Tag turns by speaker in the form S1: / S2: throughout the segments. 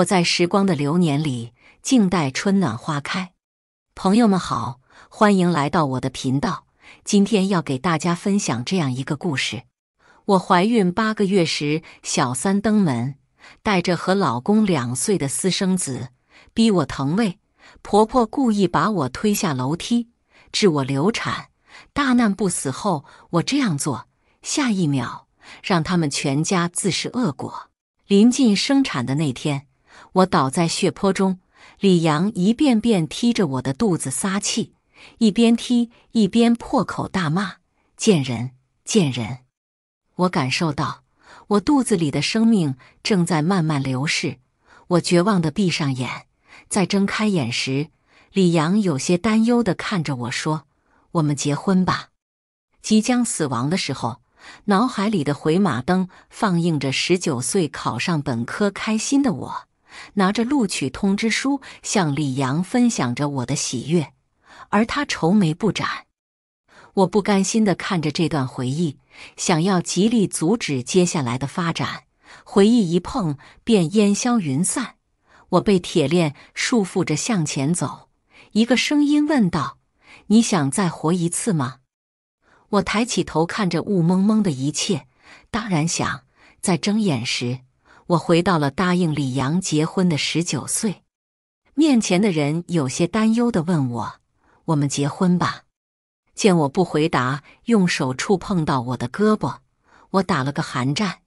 S1: 我在时光的流年里静待春暖花开。朋友们好，欢迎来到我的频道。今天要给大家分享这样一个故事：我怀孕八个月时，小三登门，带着和老公两岁的私生子，逼我腾位。婆婆故意把我推下楼梯，致我流产。大难不死后，我这样做，下一秒让他们全家自食恶果。临近生产的那天。我倒在血泊中，李阳一遍遍踢着我的肚子撒气，一边踢一边破口大骂：“贱人，贱人！”我感受到我肚子里的生命正在慢慢流逝，我绝望地闭上眼，在睁开眼时，李阳有些担忧地看着我说：“我们结婚吧。”即将死亡的时候，脑海里的回马灯放映着十九岁考上本科开心的我。拿着录取通知书，向李阳分享着我的喜悦，而他愁眉不展。我不甘心的看着这段回忆，想要极力阻止接下来的发展。回忆一碰便烟消云散。我被铁链束缚着向前走。一个声音问道：“你想再活一次吗？”我抬起头看着雾蒙蒙的一切，当然想。在睁眼时。我回到了答应李阳结婚的十九岁，面前的人有些担忧的问我：“我们结婚吧？”见我不回答，用手触碰到我的胳膊，我打了个寒战。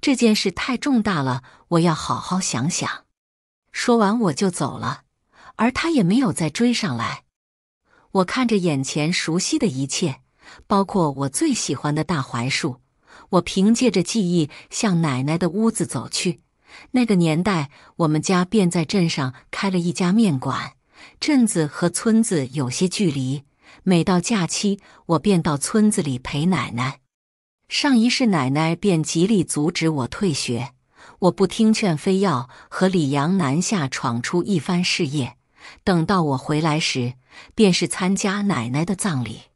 S1: 这件事太重大了，我要好好想想。说完我就走了，而他也没有再追上来。我看着眼前熟悉的一切，包括我最喜欢的大槐树。我凭借着记忆向奶奶的屋子走去。那个年代，我们家便在镇上开了一家面馆。镇子和村子有些距离，每到假期，我便到村子里陪奶奶。上一世，奶奶便极力阻止我退学，我不听劝，非要和李阳南下闯出一番事业。等到我回来时，便是参加奶奶的葬礼。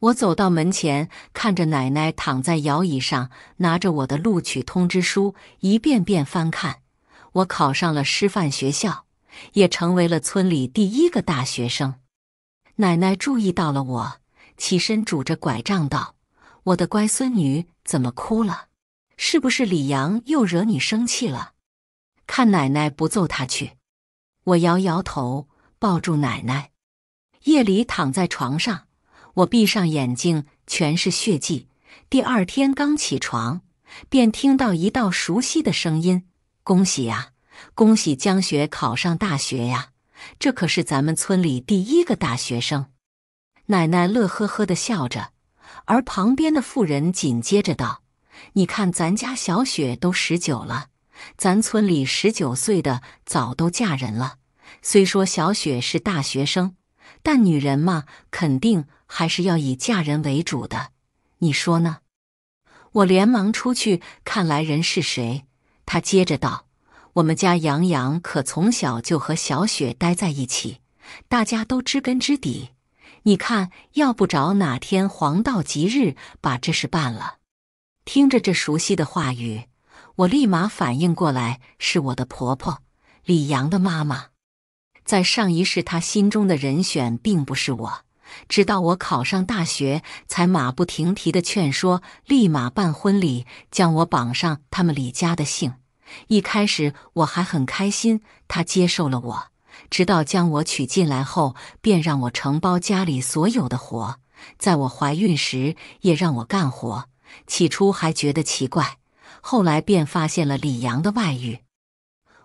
S1: 我走到门前，看着奶奶躺在摇椅上，拿着我的录取通知书一遍遍翻看。我考上了师范学校，也成为了村里第一个大学生。奶奶注意到了我，起身拄着拐杖道：“我的乖孙女，怎么哭了？是不是李阳又惹你生气了？看奶奶不揍他去！”我摇摇头，抱住奶奶，夜里躺在床上。我闭上眼睛，全是血迹。第二天刚起床，便听到一道熟悉的声音：“恭喜呀，恭喜江雪考上大学呀！这可是咱们村里第一个大学生。”奶奶乐呵呵地笑着，而旁边的妇人紧接着道：“你看咱家小雪都十九了，咱村里十九岁的早都嫁人了。虽说小雪是大学生，但女人嘛，肯定……”还是要以嫁人为主的，你说呢？我连忙出去，看来人是谁？他接着道：“我们家杨洋可从小就和小雪待在一起，大家都知根知底。你看，要不着哪天黄道吉日把这事办了？”听着这熟悉的话语，我立马反应过来，是我的婆婆李阳的妈妈。在上一世，她心中的人选并不是我。直到我考上大学，才马不停蹄地劝说，立马办婚礼，将我绑上他们李家的姓。一开始我还很开心，他接受了我。直到将我娶进来后，便让我承包家里所有的活，在我怀孕时也让我干活。起初还觉得奇怪，后来便发现了李阳的外遇。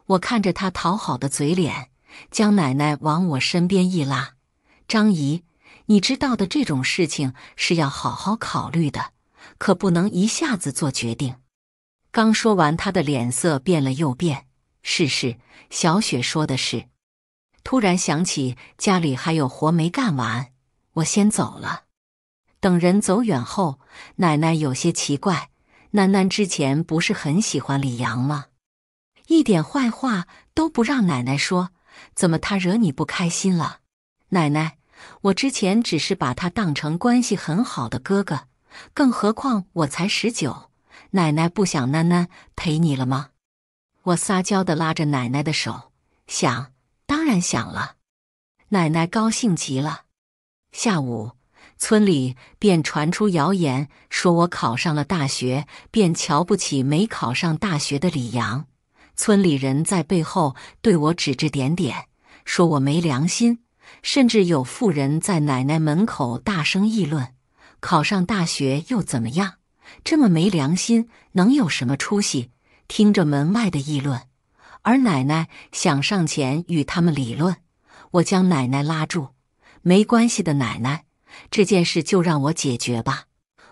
S1: 我看着他讨好的嘴脸，将奶奶往我身边一拉，张姨。你知道的这种事情是要好好考虑的，可不能一下子做决定。刚说完，他的脸色变了又变。是是，小雪说的是。突然想起家里还有活没干完，我先走了。等人走远后，奶奶有些奇怪：，囡囡之前不是很喜欢李阳吗？一点坏话都不让奶奶说，怎么他惹你不开心了？奶奶。我之前只是把他当成关系很好的哥哥，更何况我才十九。奶奶不想囡囡陪你了吗？我撒娇的拉着奶奶的手，想当然想了。奶奶高兴极了。下午，村里便传出谣言，说我考上了大学，便瞧不起没考上大学的李阳。村里人在背后对我指指点点，说我没良心。甚至有妇人在奶奶门口大声议论：“考上大学又怎么样？这么没良心，能有什么出息？”听着门外的议论，而奶奶想上前与他们理论。我将奶奶拉住：“没关系的，奶奶，这件事就让我解决吧。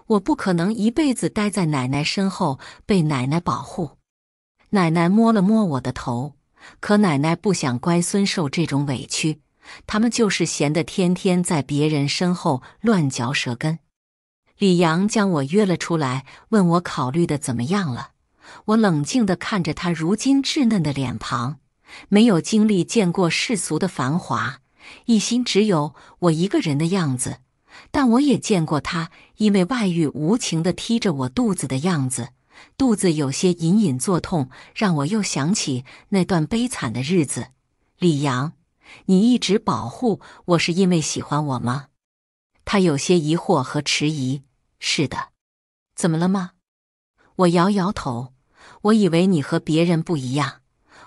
S1: 我不可能一辈子待在奶奶身后被奶奶保护。”奶奶摸了摸我的头，可奶奶不想乖孙受这种委屈。他们就是闲得天天在别人身后乱嚼舌根。李阳将我约了出来，问我考虑的怎么样了。我冷静地看着他如今稚嫩的脸庞，没有经历见过世俗的繁华，一心只有我一个人的样子。但我也见过他因为外遇无情地踢着我肚子的样子，肚子有些隐隐作痛，让我又想起那段悲惨的日子。李阳。你一直保护我是因为喜欢我吗？他有些疑惑和迟疑。是的，怎么了吗？我摇摇头。我以为你和别人不一样。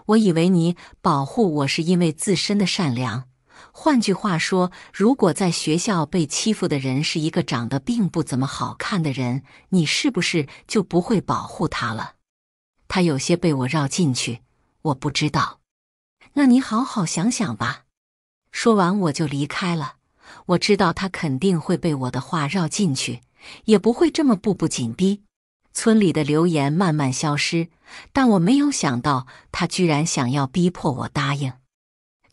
S1: 我以为你保护我是因为自身的善良。换句话说，如果在学校被欺负的人是一个长得并不怎么好看的人，你是不是就不会保护他了？他有些被我绕进去。我不知道。那你好好想想吧。说完我就离开了。我知道他肯定会被我的话绕进去，也不会这么步步紧逼。村里的流言慢慢消失，但我没有想到他居然想要逼迫我答应。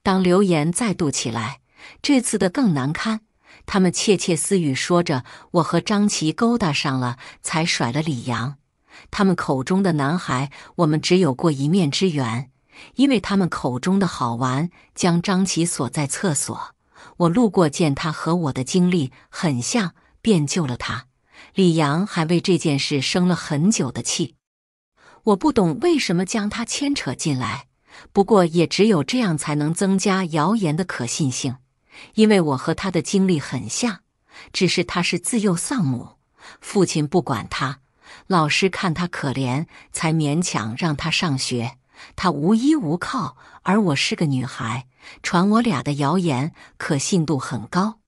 S1: 当流言再度起来，这次的更难堪。他们窃窃私语说着：“我和张琪勾搭上了，才甩了李阳。”他们口中的男孩，我们只有过一面之缘。因为他们口中的好玩将张琪锁在厕所，我路过见他和我的经历很像，便救了他。李阳还为这件事生了很久的气。我不懂为什么将他牵扯进来，不过也只有这样才能增加谣言的可信性。因为我和他的经历很像，只是他是自幼丧母，父亲不管他，老师看他可怜才勉强让他上学。他无依无靠，而我是个女孩，传我俩的谣言可信度很高。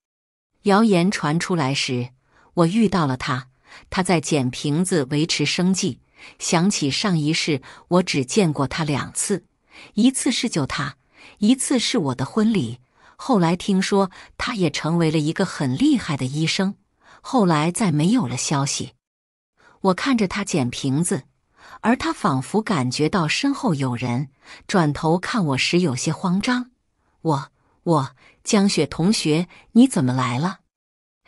S1: 谣言传出来时，我遇到了他，他在捡瓶子维持生计。想起上一世，我只见过他两次，一次是救他，一次是我的婚礼。后来听说他也成为了一个很厉害的医生，后来再没有了消息。我看着他捡瓶子。而他仿佛感觉到身后有人，转头看我时有些慌张。我我江雪同学，你怎么来了？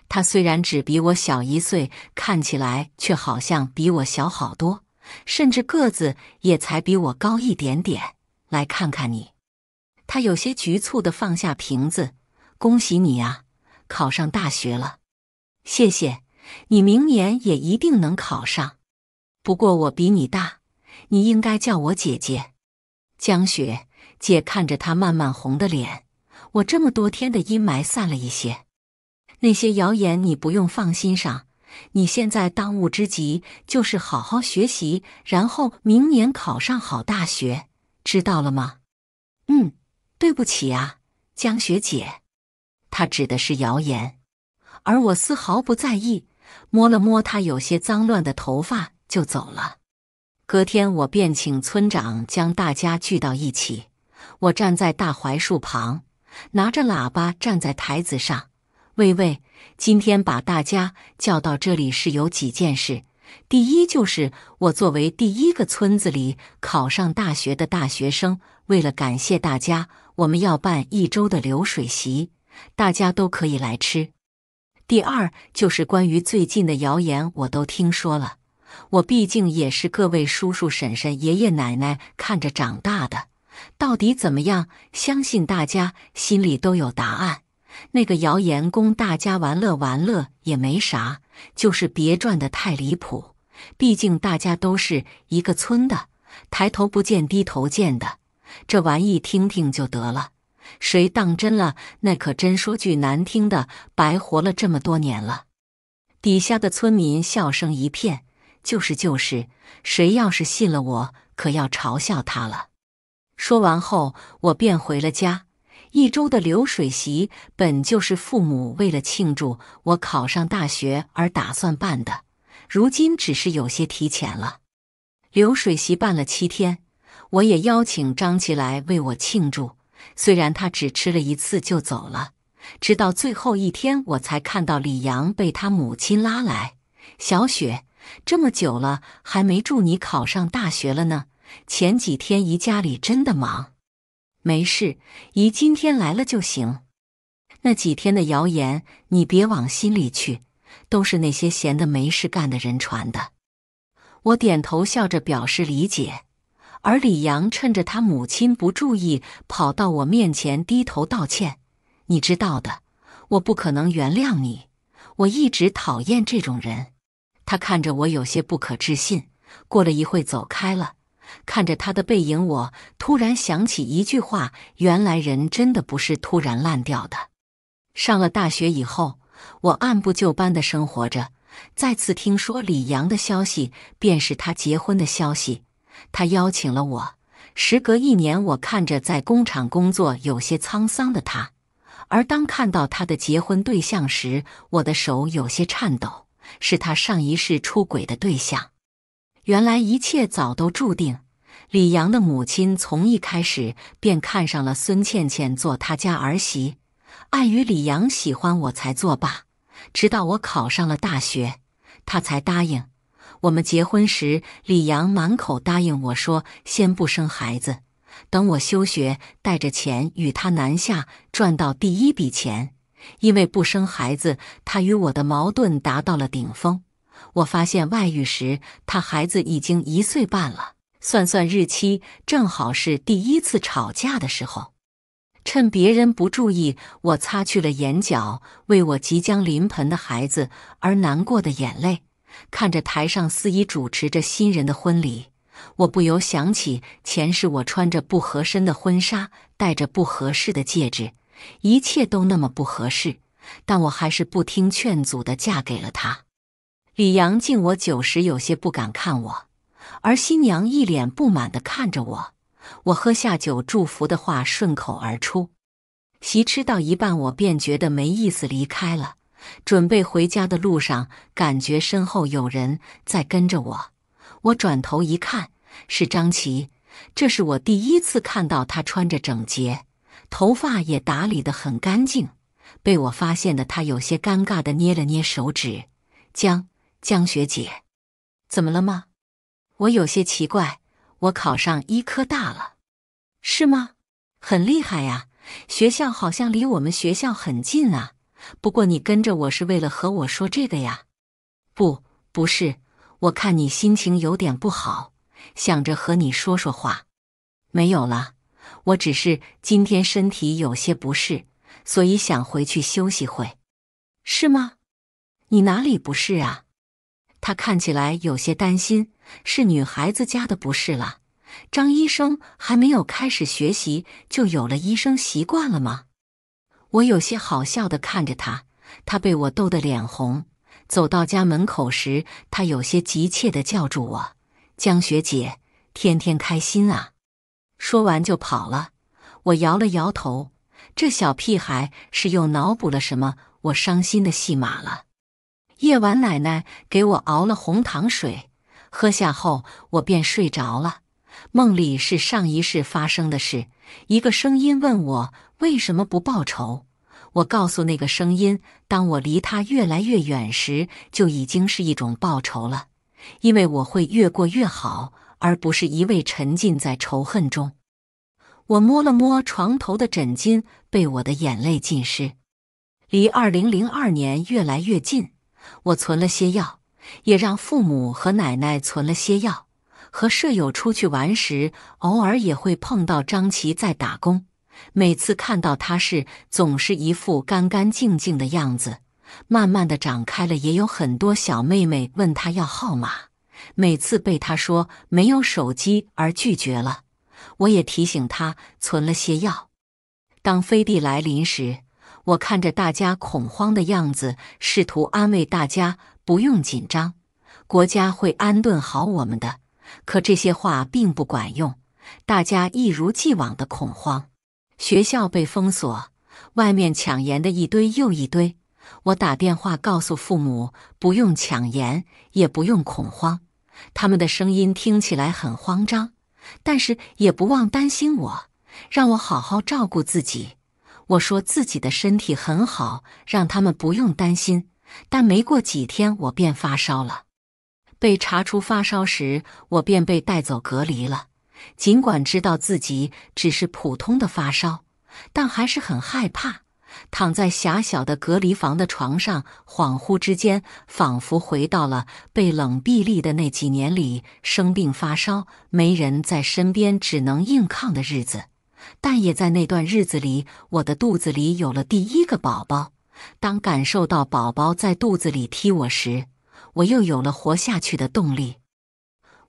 S1: 他虽然只比我小一岁，看起来却好像比我小好多，甚至个子也才比我高一点点。来看看你，他有些局促的放下瓶子。恭喜你啊，考上大学了！谢谢，你明年也一定能考上。不过我比你大，你应该叫我姐姐，江雪姐。看着她慢慢红的脸，我这么多天的阴霾散了一些。那些谣言你不用放心上。你现在当务之急就是好好学习，然后明年考上好大学，知道了吗？嗯，对不起啊，江雪姐。她指的是谣言，而我丝毫不在意，摸了摸她有些脏乱的头发。就走了。隔天，我便请村长将大家聚到一起。我站在大槐树旁，拿着喇叭站在台子上：“喂喂，今天把大家叫到这里是有几件事。第一，就是我作为第一个村子里考上大学的大学生，为了感谢大家，我们要办一周的流水席，大家都可以来吃。第二，就是关于最近的谣言，我都听说了。”我毕竟也是各位叔叔、婶婶、爷爷、奶奶看着长大的，到底怎么样？相信大家心里都有答案。那个谣言供大家玩乐玩乐也没啥，就是别转的太离谱。毕竟大家都是一个村的，抬头不见低头见的，这玩意听听就得了。谁当真了，那可真说句难听的，白活了这么多年了。底下的村民笑声一片。就是就是，谁要是信了我，可要嘲笑他了。说完后，我便回了家。一周的流水席本就是父母为了庆祝我考上大学而打算办的，如今只是有些提前了。流水席办了七天，我也邀请张琪来为我庆祝，虽然他只吃了一次就走了。直到最后一天，我才看到李阳被他母亲拉来，小雪。这么久了还没祝你考上大学了呢。前几天姨家里真的忙，没事，姨今天来了就行。那几天的谣言你别往心里去，都是那些闲的没事干的人传的。我点头笑着表示理解，而李阳趁着他母亲不注意，跑到我面前低头道歉。你知道的，我不可能原谅你，我一直讨厌这种人。他看着我，有些不可置信。过了一会，走开了。看着他的背影，我突然想起一句话：原来人真的不是突然烂掉的。上了大学以后，我按部就班的生活着。再次听说李阳的消息，便是他结婚的消息。他邀请了我。时隔一年，我看着在工厂工作有些沧桑的他，而当看到他的结婚对象时，我的手有些颤抖。是他上一世出轨的对象。原来一切早都注定。李阳的母亲从一开始便看上了孙倩倩做他家儿媳，碍于李阳喜欢我，才作罢。直到我考上了大学，他才答应。我们结婚时，李阳满口答应我说：“先不生孩子，等我休学，带着钱与他南下，赚到第一笔钱。”因为不生孩子，他与我的矛盾达到了顶峰。我发现外遇时，他孩子已经一岁半了，算算日期，正好是第一次吵架的时候。趁别人不注意，我擦去了眼角为我即将临盆的孩子而难过的眼泪。看着台上司仪主持着新人的婚礼，我不由想起前世，我穿着不合身的婚纱，戴着不合适的戒指。一切都那么不合适，但我还是不听劝阻的嫁给了他。李阳敬我酒时有些不敢看我，而新娘一脸不满的看着我。我喝下酒，祝福的话顺口而出。席吃到一半，我便觉得没意思，离开了。准备回家的路上，感觉身后有人在跟着我。我转头一看，是张琪。这是我第一次看到他穿着整洁。头发也打理得很干净，被我发现的他有些尴尬地捏了捏手指。江江学姐，怎么了吗？我有些奇怪。我考上医科大了，是吗？很厉害呀！学校好像离我们学校很近啊。不过你跟着我是为了和我说这个呀？不，不是。我看你心情有点不好，想着和你说说话。没有了。我只是今天身体有些不适，所以想回去休息会，是吗？你哪里不适啊？他看起来有些担心，是女孩子家的不适了。张医生还没有开始学习，就有了医生习惯了吗？我有些好笑的看着他，他被我逗得脸红。走到家门口时，他有些急切的叫住我：“江学姐，天天开心啊！”说完就跑了，我摇了摇头，这小屁孩是又脑补了什么我伤心的戏码了。夜晚，奶奶给我熬了红糖水，喝下后我便睡着了。梦里是上一世发生的事，一个声音问我为什么不报仇。我告诉那个声音，当我离他越来越远时，就已经是一种报仇了，因为我会越过越好。而不是一味沉浸在仇恨中。我摸了摸床头的枕巾，被我的眼泪浸湿。离二零零二年越来越近，我存了些药，也让父母和奶奶存了些药。和舍友出去玩时，偶尔也会碰到张琪在打工。每次看到他时，总是一副干干净净的样子。慢慢的长开了，也有很多小妹妹问他要号码。每次被他说没有手机而拒绝了，我也提醒他存了些药。当飞地来临时，我看着大家恐慌的样子，试图安慰大家不用紧张，国家会安顿好我们的。可这些话并不管用，大家一如既往的恐慌。学校被封锁，外面抢盐的一堆又一堆。我打电话告诉父母，不用抢盐，也不用恐慌。他们的声音听起来很慌张，但是也不忘担心我，让我好好照顾自己。我说自己的身体很好，让他们不用担心。但没过几天，我便发烧了。被查出发烧时，我便被带走隔离了。尽管知道自己只是普通的发烧，但还是很害怕。躺在狭小的隔离房的床上，恍惚之间，仿佛回到了被冷壁立的那几年里，生病发烧，没人在身边，只能硬抗的日子。但也在那段日子里，我的肚子里有了第一个宝宝。当感受到宝宝在肚子里踢我时，我又有了活下去的动力。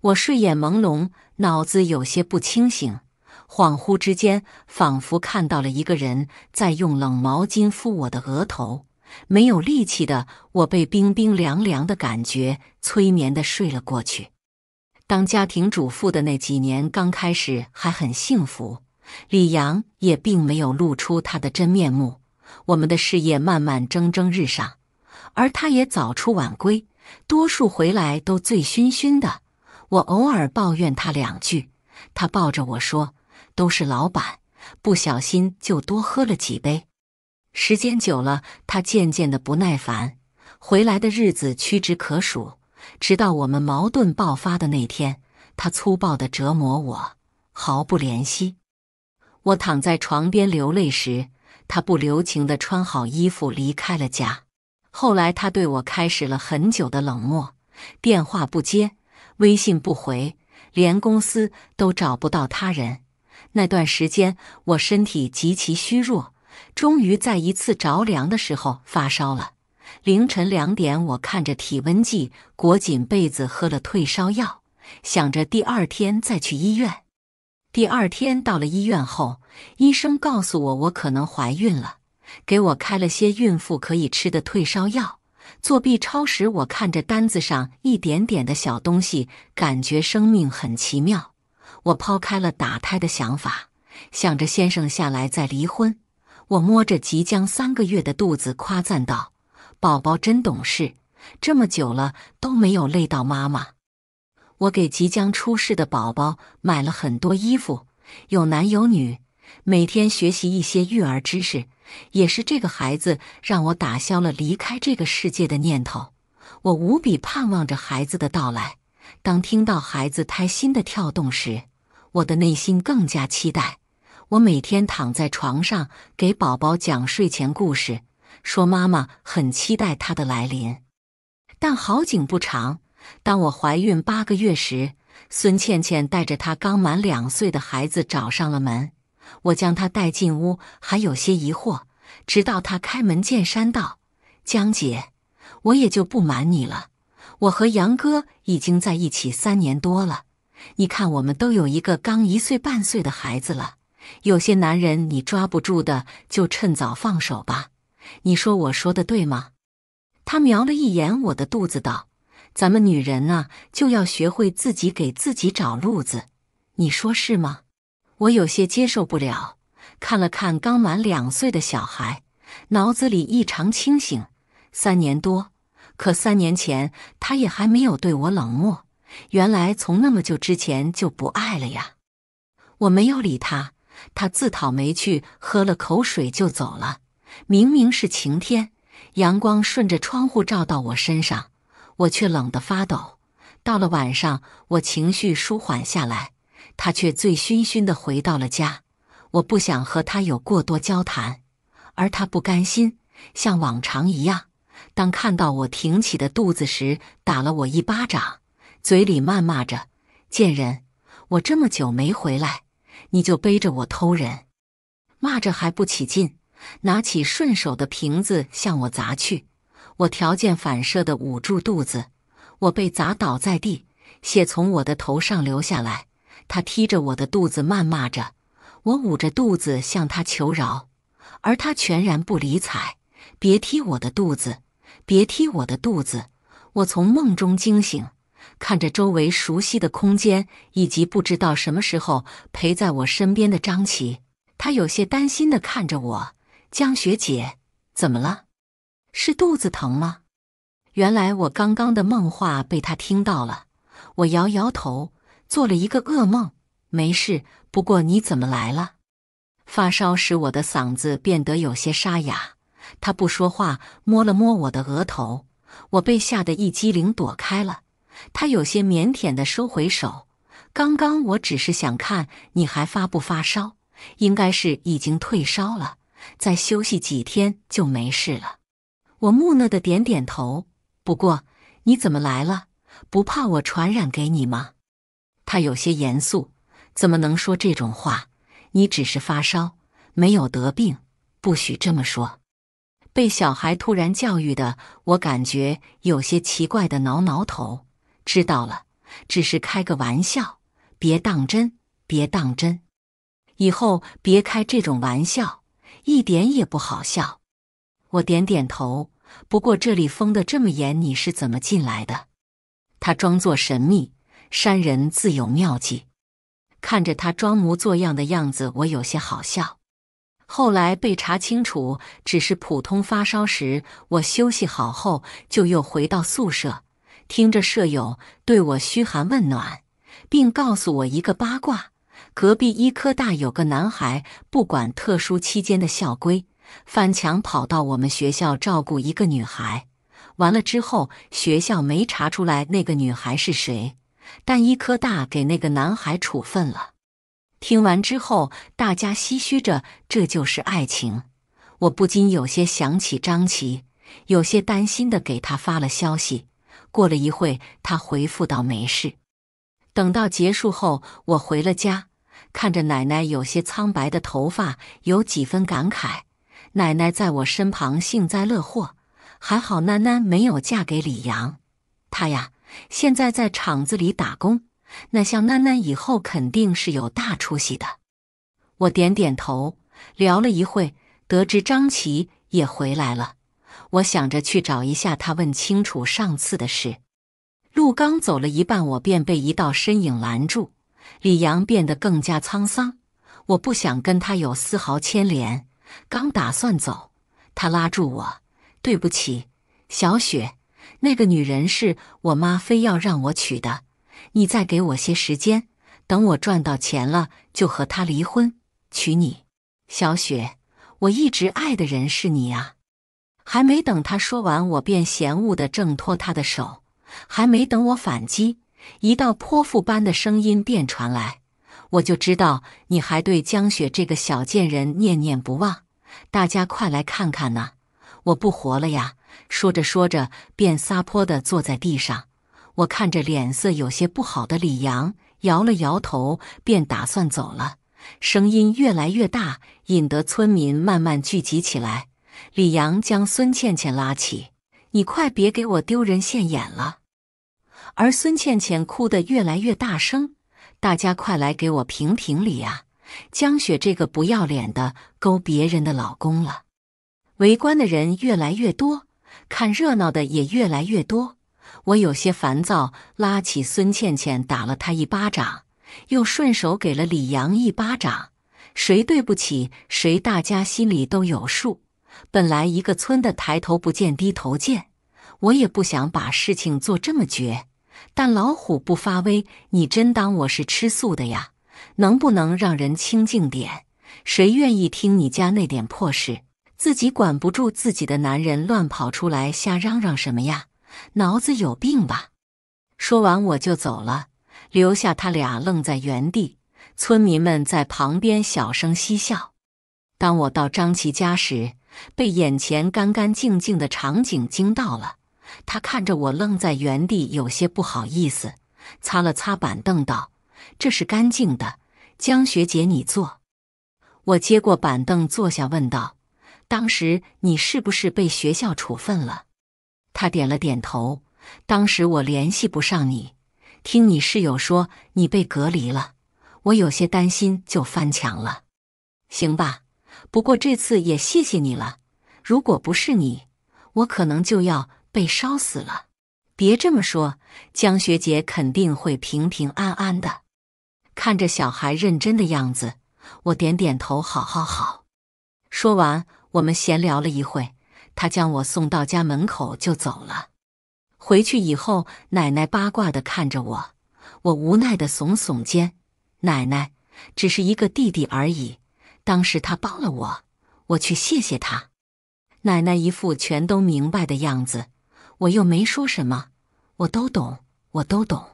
S1: 我睡眼朦胧，脑子有些不清醒。恍惚之间，仿佛看到了一个人在用冷毛巾敷我的额头。没有力气的我，被冰冰凉凉的感觉催眠的睡了过去。当家庭主妇的那几年，刚开始还很幸福。李阳也并没有露出他的真面目。我们的事业慢慢蒸蒸日上，而他也早出晚归，多数回来都醉醺醺的。我偶尔抱怨他两句，他抱着我说。都是老板不小心就多喝了几杯，时间久了，他渐渐的不耐烦，回来的日子屈指可数。直到我们矛盾爆发的那天，他粗暴的折磨我，毫不怜惜。我躺在床边流泪时，他不留情的穿好衣服离开了家。后来，他对我开始了很久的冷漠，电话不接，微信不回，连公司都找不到他人。那段时间我身体极其虚弱，终于在一次着凉的时候发烧了。凌晨两点，我看着体温计，裹紧被子，喝了退烧药，想着第二天再去医院。第二天到了医院后，医生告诉我我可能怀孕了，给我开了些孕妇可以吃的退烧药。做 B 超时，我看着单子上一点点的小东西，感觉生命很奇妙。我抛开了打胎的想法，想着先生下来再离婚。我摸着即将三个月的肚子，夸赞道：“宝宝真懂事，这么久了都没有累到妈妈。”我给即将出世的宝宝买了很多衣服，有男有女。每天学习一些育儿知识，也是这个孩子让我打消了离开这个世界的念头。我无比盼望着孩子的到来。当听到孩子胎心的跳动时，我的内心更加期待。我每天躺在床上给宝宝讲睡前故事，说妈妈很期待他的来临。但好景不长，当我怀孕八个月时，孙倩倩带着她刚满两岁的孩子找上了门。我将她带进屋，还有些疑惑，直到她开门见山道：“江姐，我也就不瞒你了，我和杨哥已经在一起三年多了。”你看，我们都有一个刚一岁半岁的孩子了。有些男人你抓不住的，就趁早放手吧。你说我说的对吗？他瞄了一眼我的肚子，道：“咱们女人呢，就要学会自己给自己找路子。你说是吗？”我有些接受不了，看了看刚满两岁的小孩，脑子里异常清醒。三年多，可三年前他也还没有对我冷漠。原来从那么久之前就不爱了呀！我没有理他，他自讨没趣，喝了口水就走了。明明是晴天，阳光顺着窗户照到我身上，我却冷得发抖。到了晚上，我情绪舒缓下来，他却醉醺醺地回到了家。我不想和他有过多交谈，而他不甘心，像往常一样，当看到我挺起的肚子时，打了我一巴掌。嘴里谩骂着：“贱人，我这么久没回来，你就背着我偷人！”骂着还不起劲，拿起顺手的瓶子向我砸去。我条件反射的捂住肚子，我被砸倒在地，血从我的头上流下来。他踢着我的肚子，谩骂着。我捂着肚子向他求饶，而他全然不理睬。“别踢我的肚子，别踢我的肚子！”我从梦中惊醒。看着周围熟悉的空间，以及不知道什么时候陪在我身边的张琪，他有些担心的看着我：“江雪姐，怎么了？是肚子疼吗？”原来我刚刚的梦话被他听到了。我摇摇头：“做了一个噩梦，没事。”不过你怎么来了？发烧使我的嗓子变得有些沙哑。他不说话，摸了摸我的额头，我被吓得一激灵，躲开了。他有些腼腆地收回手。刚刚我只是想看你还发不发烧，应该是已经退烧了，再休息几天就没事了。我木讷地点点头。不过你怎么来了？不怕我传染给你吗？他有些严肃：“怎么能说这种话？你只是发烧，没有得病，不许这么说。”被小孩突然教育的我，感觉有些奇怪，的挠挠头。知道了，只是开个玩笑，别当真，别当真。以后别开这种玩笑，一点也不好笑。我点点头。不过这里封的这么严，你是怎么进来的？他装作神秘，山人自有妙计。看着他装模作样的样子，我有些好笑。后来被查清楚，只是普通发烧时，我休息好后就又回到宿舍。听着舍友对我嘘寒问暖，并告诉我一个八卦：隔壁医科大有个男孩，不管特殊期间的校规，翻墙跑到我们学校照顾一个女孩。完了之后，学校没查出来那个女孩是谁，但医科大给那个男孩处分了。听完之后，大家唏嘘着：“这就是爱情。”我不禁有些想起张琪，有些担心的给他发了消息。过了一会，他回复道：“没事。”等到结束后，我回了家，看着奶奶有些苍白的头发，有几分感慨。奶奶在我身旁幸灾乐祸：“还好囡囡没有嫁给李阳，他呀，现在在厂子里打工。那像囡囡以后肯定是有大出息的。”我点点头。聊了一会，得知张琪也回来了。我想着去找一下他，问清楚上次的事。路刚走了一半，我便被一道身影拦住。李阳变得更加沧桑。我不想跟他有丝毫牵连。刚打算走，他拉住我：“对不起，小雪，那个女人是我妈非要让我娶的。你再给我些时间，等我赚到钱了，就和她离婚，娶你。小雪，我一直爱的人是你啊。”还没等他说完，我便嫌恶的挣脱他的手。还没等我反击，一道泼妇般的声音便传来：“我就知道你还对江雪这个小贱人念念不忘，大家快来看看呐！我不活了呀！”说着说着，便撒泼的坐在地上。我看着脸色有些不好的李阳，摇了摇头，便打算走了。声音越来越大，引得村民慢慢聚集起来。李阳将孙倩倩拉起：“你快别给我丢人现眼了！”而孙倩倩哭得越来越大声：“大家快来给我评评理啊！江雪这个不要脸的勾别人的老公了！”围观的人越来越多，看热闹的也越来越多。我有些烦躁，拉起孙倩倩打了她一巴掌，又顺手给了李阳一巴掌。谁对不起谁，大家心里都有数。本来一个村的，抬头不见低头见。我也不想把事情做这么绝，但老虎不发威，你真当我是吃素的呀？能不能让人清静点？谁愿意听你家那点破事？自己管不住自己的男人，乱跑出来瞎嚷嚷什么呀？脑子有病吧？说完我就走了，留下他俩愣在原地。村民们在旁边小声嬉笑。当我到张琪家时，被眼前干干净净的场景惊到了，他看着我愣在原地，有些不好意思，擦了擦板凳道：“这是干净的，江学姐，你坐。”我接过板凳坐下，问道：“当时你是不是被学校处分了？”他点了点头。当时我联系不上你，听你室友说你被隔离了，我有些担心，就翻墙了。行吧。不过这次也谢谢你了，如果不是你，我可能就要被烧死了。别这么说，江学姐肯定会平平安安的。看着小孩认真的样子，我点点头，好好好。说完，我们闲聊了一会，他将我送到家门口就走了。回去以后，奶奶八卦的看着我，我无奈的耸耸肩。奶奶，只是一个弟弟而已。当时他帮了我，我去谢谢他。奶奶一副全都明白的样子，我又没说什么，我都懂，我都懂。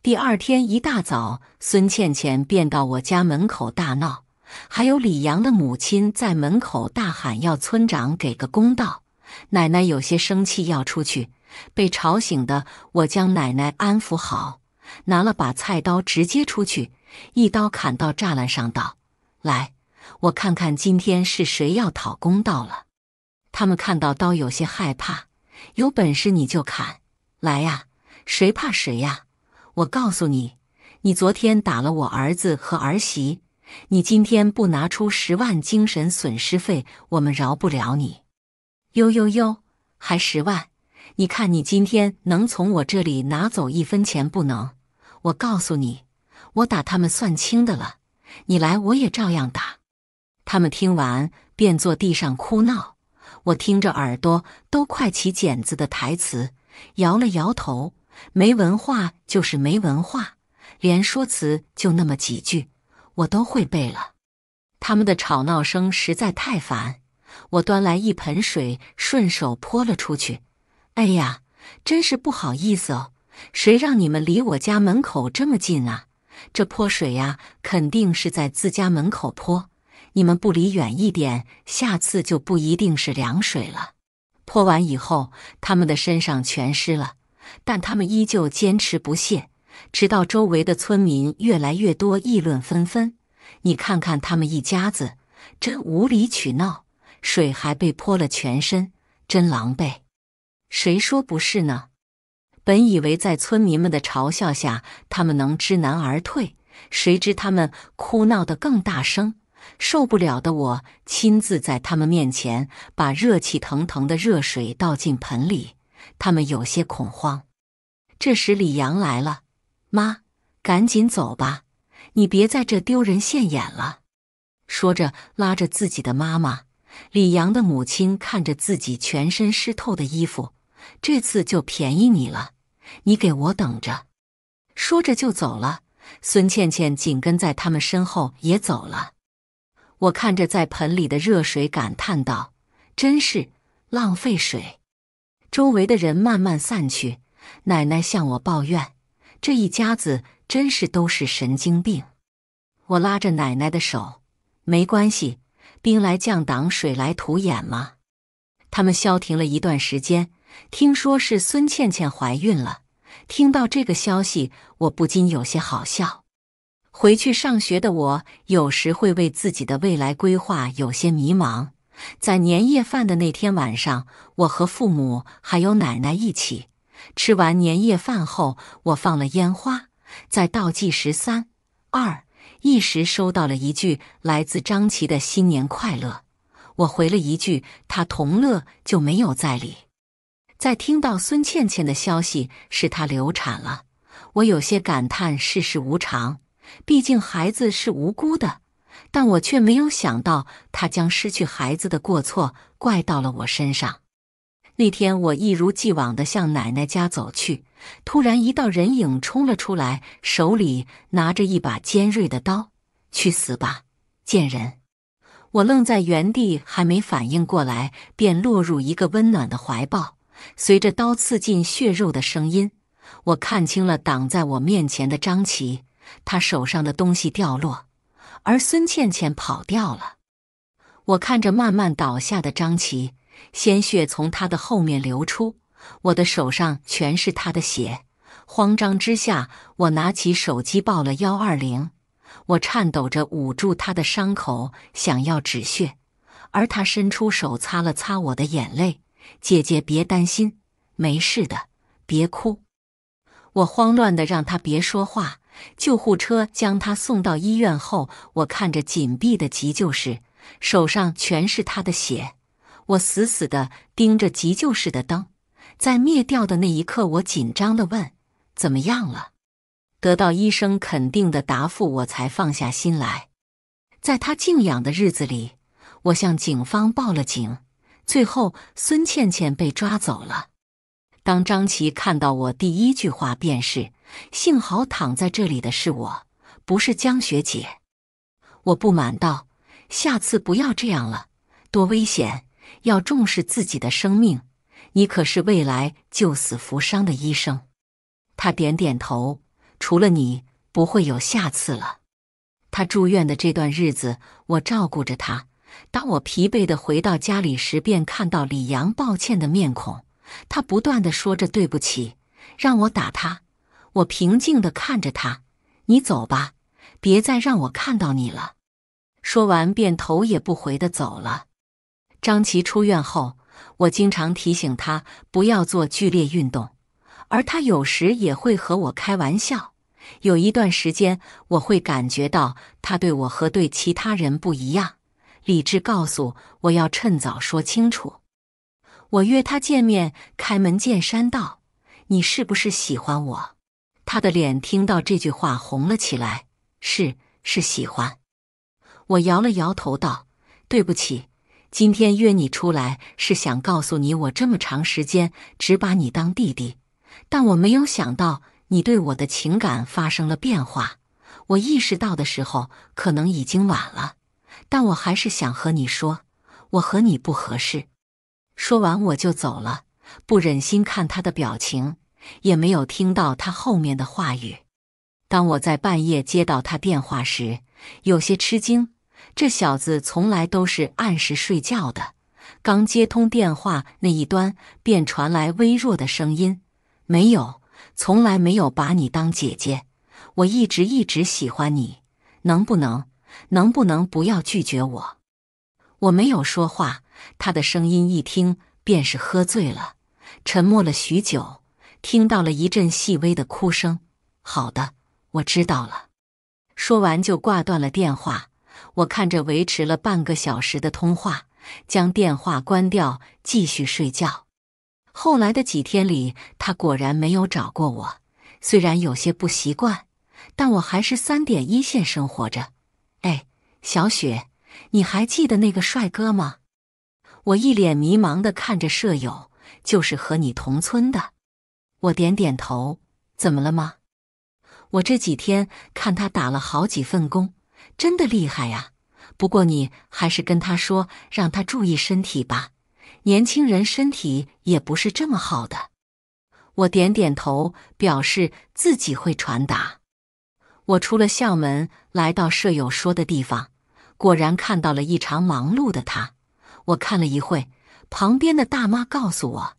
S1: 第二天一大早，孙倩倩便到我家门口大闹，还有李阳的母亲在门口大喊要村长给个公道。奶奶有些生气，要出去，被吵醒的我将奶奶安抚好，拿了把菜刀直接出去，一刀砍到栅栏上，道：“来。”我看看今天是谁要讨公道了。他们看到刀有些害怕，有本事你就砍来呀！谁怕谁呀？我告诉你，你昨天打了我儿子和儿媳，你今天不拿出十万精神损失费，我们饶不了你。哟哟哟，还十万？你看你今天能从我这里拿走一分钱不能？我告诉你，我打他们算轻的了，你来我也照样打。他们听完便坐地上哭闹，我听着耳朵都快起茧子的台词，摇了摇头，没文化就是没文化，连说辞就那么几句，我都会背了。他们的吵闹声实在太烦，我端来一盆水，顺手泼了出去。哎呀，真是不好意思哦，谁让你们离我家门口这么近啊？这泼水呀，肯定是在自家门口泼。你们不离远一点，下次就不一定是凉水了。泼完以后，他们的身上全湿了，但他们依旧坚持不懈，直到周围的村民越来越多，议论纷纷。你看看他们一家子，真无理取闹，水还被泼了全身，真狼狈。谁说不是呢？本以为在村民们的嘲笑下，他们能知难而退，谁知他们哭闹得更大声。受不了的我，亲自在他们面前把热气腾腾的热水倒进盆里。他们有些恐慌。这时，李阳来了：“妈，赶紧走吧，你别在这丢人现眼了。”说着，拉着自己的妈妈。李阳的母亲看着自己全身湿透的衣服，这次就便宜你了，你给我等着。”说着就走了。孙倩倩紧跟在他们身后也走了。我看着在盆里的热水，感叹道：“真是浪费水。”周围的人慢慢散去。奶奶向我抱怨：“这一家子真是都是神经病。”我拉着奶奶的手：“没关系，兵来将挡，水来土掩嘛。”他们消停了一段时间，听说是孙倩倩怀孕了。听到这个消息，我不禁有些好笑。回去上学的我，有时会为自己的未来规划有些迷茫。在年夜饭的那天晚上，我和父母还有奶奶一起吃完年夜饭后，我放了烟花，在倒计时三、二、一时，收到了一句来自张琪的新年快乐。我回了一句“他同乐”，就没有再理。在听到孙倩倩的消息，是她流产了，我有些感叹世事无常。毕竟孩子是无辜的，但我却没有想到他将失去孩子的过错怪到了我身上。那天我一如既往的向奶奶家走去，突然一道人影冲了出来，手里拿着一把尖锐的刀：“去死吧，贱人！”我愣在原地，还没反应过来，便落入一个温暖的怀抱。随着刀刺进血肉的声音，我看清了挡在我面前的张琪。他手上的东西掉落，而孙倩倩跑掉了。我看着慢慢倒下的张琪，鲜血从他的后面流出，我的手上全是他的血。慌张之下，我拿起手机报了幺二零。我颤抖着捂住他的伤口，想要止血，而他伸出手擦了擦我的眼泪：“姐姐别担心，没事的，别哭。”我慌乱的让他别说话。救护车将他送到医院后，我看着紧闭的急救室，手上全是他的血。我死死地盯着急救室的灯，在灭掉的那一刻，我紧张地问：“怎么样了？”得到医生肯定的答复，我才放下心来。在他静养的日子里，我向警方报了警。最后，孙倩倩被抓走了。当张琪看到我，第一句话便是。幸好躺在这里的是我，不是江雪姐。我不满道：“下次不要这样了，多危险！要重视自己的生命。你可是未来救死扶伤的医生。”他点点头：“除了你，不会有下次了。”他住院的这段日子，我照顾着他。当我疲惫地回到家里时，便看到李阳抱歉的面孔。他不断地说着对不起，让我打他。我平静的看着他，你走吧，别再让我看到你了。说完，便头也不回的走了。张琪出院后，我经常提醒他不要做剧烈运动，而他有时也会和我开玩笑。有一段时间，我会感觉到他对我和对其他人不一样。理智告诉我要趁早说清楚。我约他见面，开门见山道：“你是不是喜欢我？”他的脸听到这句话红了起来，是是喜欢。我摇了摇头道：“对不起，今天约你出来是想告诉你，我这么长时间只把你当弟弟，但我没有想到你对我的情感发生了变化。我意识到的时候可能已经晚了，但我还是想和你说，我和你不合适。”说完我就走了，不忍心看他的表情。也没有听到他后面的话语。当我在半夜接到他电话时，有些吃惊。这小子从来都是按时睡觉的。刚接通电话，那一端便传来微弱的声音：“没有，从来没有把你当姐姐。我一直一直喜欢你，能不能，能不能不要拒绝我？”我没有说话。他的声音一听便是喝醉了。沉默了许久。听到了一阵细微的哭声，好的，我知道了。说完就挂断了电话。我看着维持了半个小时的通话，将电话关掉，继续睡觉。后来的几天里，他果然没有找过我。虽然有些不习惯，但我还是三点一线生活着。哎，小雪，你还记得那个帅哥吗？我一脸迷茫的看着舍友，就是和你同村的。我点点头，怎么了吗？我这几天看他打了好几份工，真的厉害呀。不过你还是跟他说，让他注意身体吧。年轻人身体也不是这么好的。我点点头，表示自己会传达。我出了校门，来到舍友说的地方，果然看到了异常忙碌的他。我看了一会，旁边的大妈告诉我。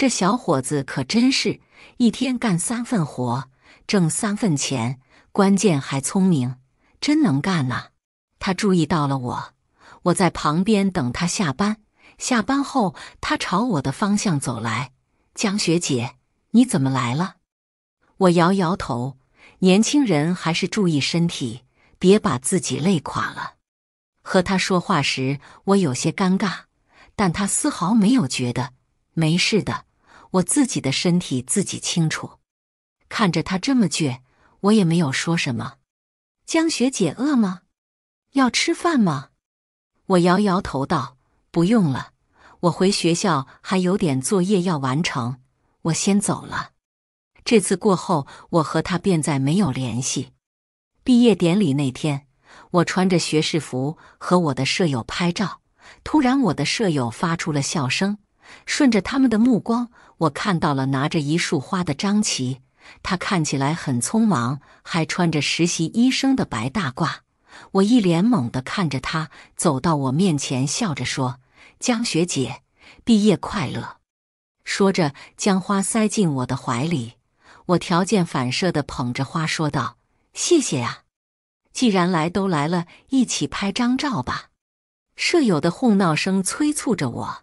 S1: 这小伙子可真是一天干三份活，挣三份钱，关键还聪明，真能干呐！他注意到了我，我在旁边等他下班。下班后，他朝我的方向走来。江学姐，你怎么来了？我摇摇头。年轻人还是注意身体，别把自己累垮了。和他说话时，我有些尴尬，但他丝毫没有觉得。没事的。我自己的身体自己清楚，看着他这么倔，我也没有说什么。江雪姐饿吗？要吃饭吗？我摇摇头道：“不用了，我回学校还有点作业要完成，我先走了。”这次过后，我和他便再没有联系。毕业典礼那天，我穿着学士服和我的舍友拍照，突然我的舍友发出了笑声，顺着他们的目光。我看到了拿着一束花的张琪，他看起来很匆忙，还穿着实习医生的白大褂。我一脸懵地看着他，走到我面前，笑着说：“江学姐，毕业快乐！”说着将花塞进我的怀里。我条件反射地捧着花，说道：“谢谢啊！”既然来都来了，一起拍张照吧。舍友的哄闹声催促着我，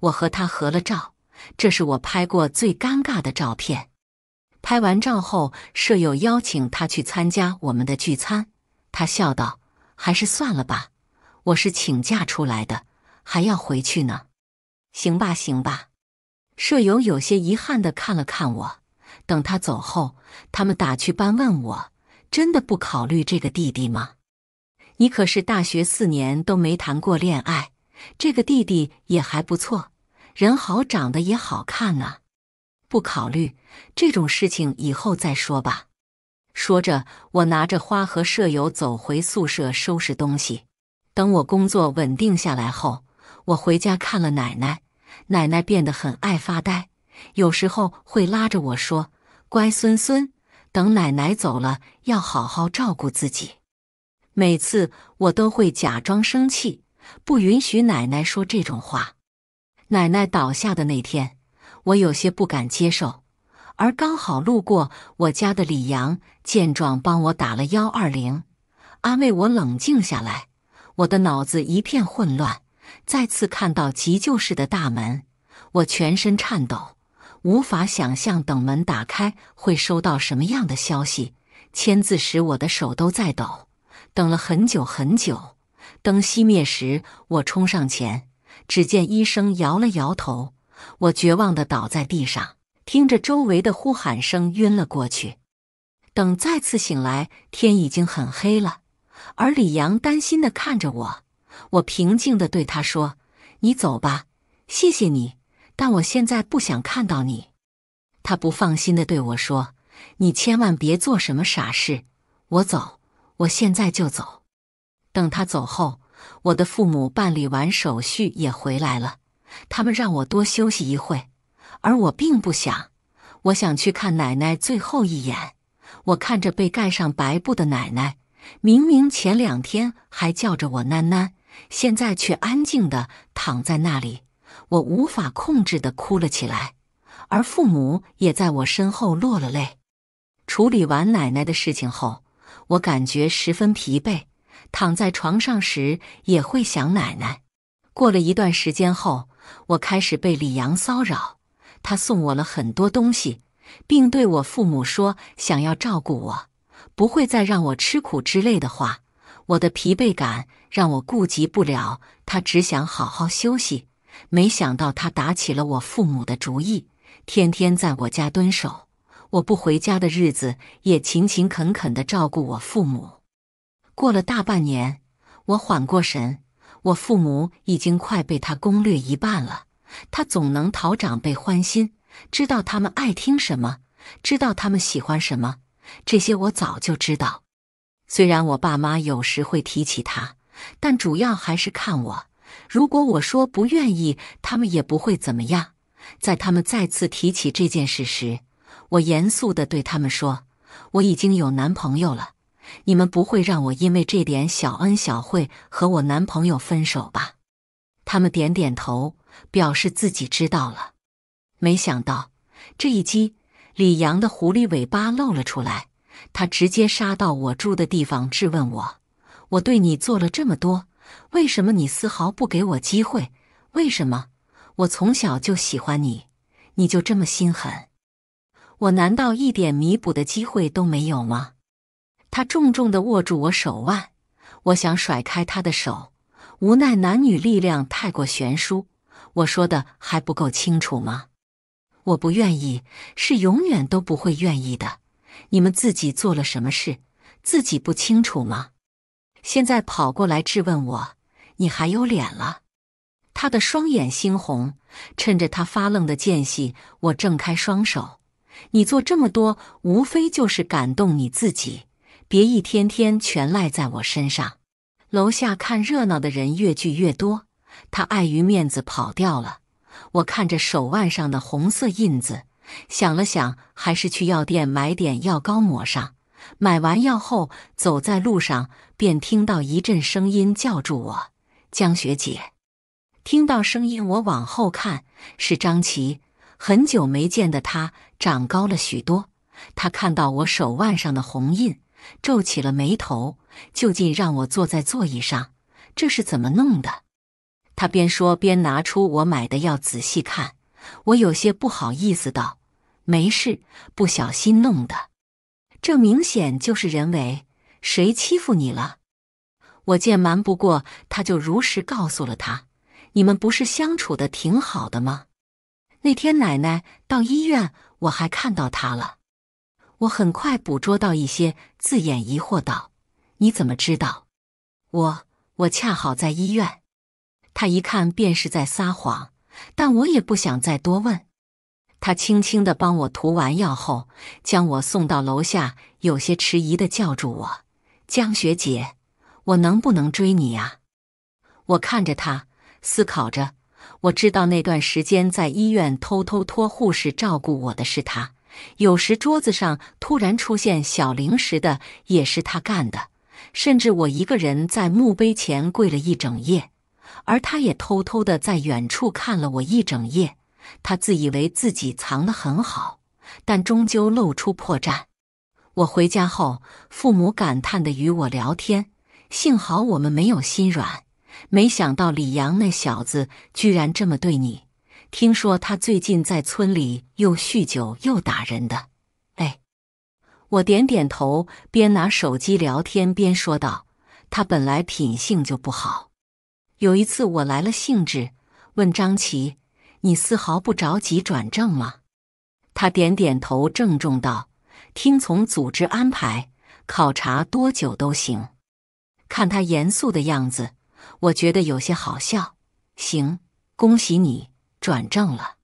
S1: 我和他合了照。这是我拍过最尴尬的照片。拍完照后，舍友邀请他去参加我们的聚餐，他笑道：“还是算了吧，我是请假出来的，还要回去呢。”行吧，行吧。舍友有些遗憾的看了看我。等他走后，他们打趣般问我：“真的不考虑这个弟弟吗？你可是大学四年都没谈过恋爱，这个弟弟也还不错。”人好，长得也好看啊，不考虑这种事情，以后再说吧。说着，我拿着花和舍友走回宿舍收拾东西。等我工作稳定下来后，我回家看了奶奶，奶奶变得很爱发呆，有时候会拉着我说：“乖孙孙，等奶奶走了要好好照顾自己。”每次我都会假装生气，不允许奶奶说这种话。奶奶倒下的那天，我有些不敢接受，而刚好路过我家的李阳见状，帮我打了幺二零，安慰我冷静下来。我的脑子一片混乱，再次看到急救室的大门，我全身颤抖，无法想象等门打开会收到什么样的消息。签字时，我的手都在抖。等了很久很久，灯熄灭时，我冲上前。只见医生摇了摇头，我绝望的倒在地上，听着周围的呼喊声，晕了过去。等再次醒来，天已经很黑了，而李阳担心的看着我。我平静的对他说：“你走吧，谢谢你，但我现在不想看到你。”他不放心的对我说：“你千万别做什么傻事。”我走，我现在就走。等他走后。我的父母办理完手续也回来了，他们让我多休息一会而我并不想。我想去看奶奶最后一眼。我看着被盖上白布的奶奶，明明前两天还叫着我“囡囡”，现在却安静的躺在那里。我无法控制的哭了起来，而父母也在我身后落了泪。处理完奶奶的事情后，我感觉十分疲惫。躺在床上时也会想奶奶。过了一段时间后，我开始被李阳骚扰。他送我了很多东西，并对我父母说想要照顾我，不会再让我吃苦之类的话。我的疲惫感让我顾及不了他，只想好好休息。没想到他打起了我父母的主意，天天在我家蹲守。我不回家的日子，也勤勤恳恳地照顾我父母。过了大半年，我缓过神，我父母已经快被他攻略一半了。他总能讨长辈欢心，知道他们爱听什么，知道他们喜欢什么，这些我早就知道。虽然我爸妈有时会提起他，但主要还是看我。如果我说不愿意，他们也不会怎么样。在他们再次提起这件事时，我严肃的对他们说：“我已经有男朋友了。”你们不会让我因为这点小恩小惠和我男朋友分手吧？他们点点头，表示自己知道了。没想到这一击，李阳的狐狸尾巴露了出来。他直接杀到我住的地方，质问我：“我对你做了这么多，为什么你丝毫不给我机会？为什么我从小就喜欢你，你就这么心狠？我难道一点弥补的机会都没有吗？”他重重的握住我手腕，我想甩开他的手，无奈男女力量太过悬殊。我说的还不够清楚吗？我不愿意，是永远都不会愿意的。你们自己做了什么事，自己不清楚吗？现在跑过来质问我，你还有脸了？他的双眼猩红，趁着他发愣的间隙，我挣开双手。你做这么多，无非就是感动你自己。别一天天全赖在我身上！楼下看热闹的人越聚越多，他碍于面子跑掉了。我看着手腕上的红色印子，想了想，还是去药店买点药膏抹上。买完药后，走在路上便听到一阵声音叫住我：“江学姐！”听到声音，我往后看，是张琪。很久没见的他，长高了许多。他看到我手腕上的红印。皱起了眉头，就近让我坐在座椅上。这是怎么弄的？他边说边拿出我买的，药仔细看。我有些不好意思道：“没事，不小心弄的。这明显就是人为，谁欺负你了？”我见瞒不过，他就如实告诉了他：“你们不是相处的挺好的吗？那天奶奶到医院，我还看到他了。”我很快捕捉到一些字眼，疑惑道：“你怎么知道？”我我恰好在医院。他一看便是在撒谎，但我也不想再多问。他轻轻的帮我涂完药后，将我送到楼下，有些迟疑的叫住我：“江学姐，我能不能追你啊？”我看着他，思考着。我知道那段时间在医院偷偷托护士照顾我的是他。有时桌子上突然出现小零食的也是他干的，甚至我一个人在墓碑前跪了一整夜，而他也偷偷的在远处看了我一整夜。他自以为自己藏得很好，但终究露出破绽。我回家后，父母感叹的与我聊天：“幸好我们没有心软，没想到李阳那小子居然这么对你。”听说他最近在村里又酗酒又打人的，哎，我点点头，边拿手机聊天边说道：“他本来品性就不好。”有一次我来了兴致，问张琪：“你丝毫不着急转正吗？”他点点头，郑重道：“听从组织安排，考察多久都行。”看他严肃的样子，我觉得有些好笑。行，恭喜你。转正了，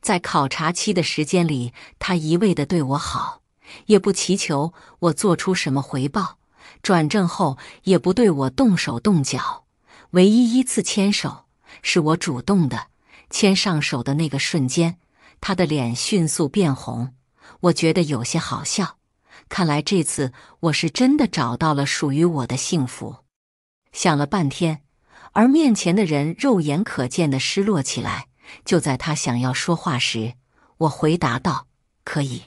S1: 在考察期的时间里，他一味的对我好，也不祈求我做出什么回报。转正后，也不对我动手动脚。唯一一次牵手，是我主动的牵上手的那个瞬间，他的脸迅速变红，我觉得有些好笑。看来这次我是真的找到了属于我的幸福。想了半天，而面前的人肉眼可见的失落起来。就在他想要说话时，我回答道：“可以。”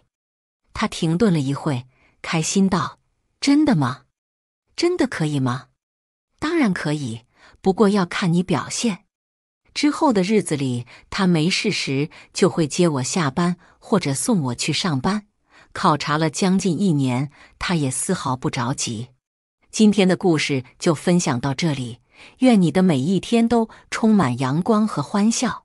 S1: 他停顿了一会，开心道：“真的吗？真的可以吗？”“当然可以，不过要看你表现。”之后的日子里，他没事时就会接我下班或者送我去上班。考察了将近一年，他也丝毫不着急。今天的故事就分享到这里，愿你的每一天都充满阳光和欢笑。